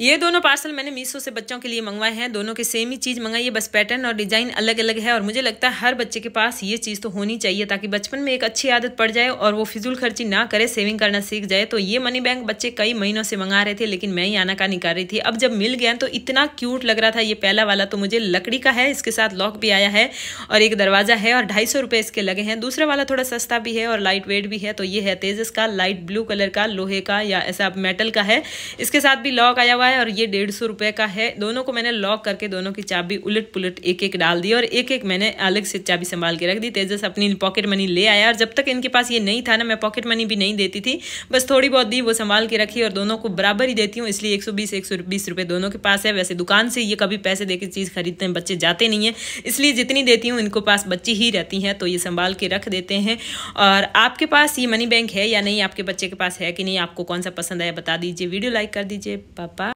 ये दोनों पार्सल मैंने मीशो से बच्चों के लिए मंगवाए हैं दोनों के सेम ही चीज़ मंगाई है बस पैटर्न और डिज़ाइन अलग अलग है और मुझे लगता है हर बच्चे के पास ये चीज़ तो होनी चाहिए ताकि बचपन में एक अच्छी आदत पड़ जाए और वो फिजूल खर्ची ना करे सेविंग करना सीख जाए तो ये मनी बैंक बच्चे कई महीनों से मंगा रहे थे लेकिन मैं ही आना का निकाल रही थी अब जब मिल गया तो इतना क्यूट लग रहा था ये पहला वाला तो मुझे लकड़ी का है इसके साथ लॉक भी आया है और एक दरवाज़ा है और ढाई सौ इसके लगे हैं दूसरा वाला थोड़ा सस्ता भी है और लाइट वेट भी है तो ये है तेजस का लाइट ब्लू कलर का लोहे का या ऐसा मेटल का है इसके साथ भी लॉक आया हुआ है और ये डेढ़ सौ रुपये का है दोनों को मैंने लॉक करके दोनों की चाबी उलट पुलट एक एक डाल दी और एक एक मैंने अलग से चाबी संभाल के रख दी तेजस अपनी पॉकेट मनी ले आया और जब तक इनके पास ये नहीं था ना मैं पॉकेट मनी भी नहीं देती थी बस थोड़ी बहुत दी वो संभाल के रखी और दोनों को बराबर ही देती हूँ इसलिए एक सौ बीस एक सौ बीस दोनों के पास है वैसे दुकान से ये कभी पैसे दे चीज़ खरीदते हैं बच्चे जाते नहीं हैं इसलिए जितनी देती हूँ इनको पास बच्ची ही रहती हैं तो ये संभाल के रख देते हैं और आपके पास ये मनी बैंक है या नहीं आपके बच्चे के पास है कि नहीं आपको कौन सा पसंद आया बता दीजिए वीडियो लाइक कर दीजिए पापा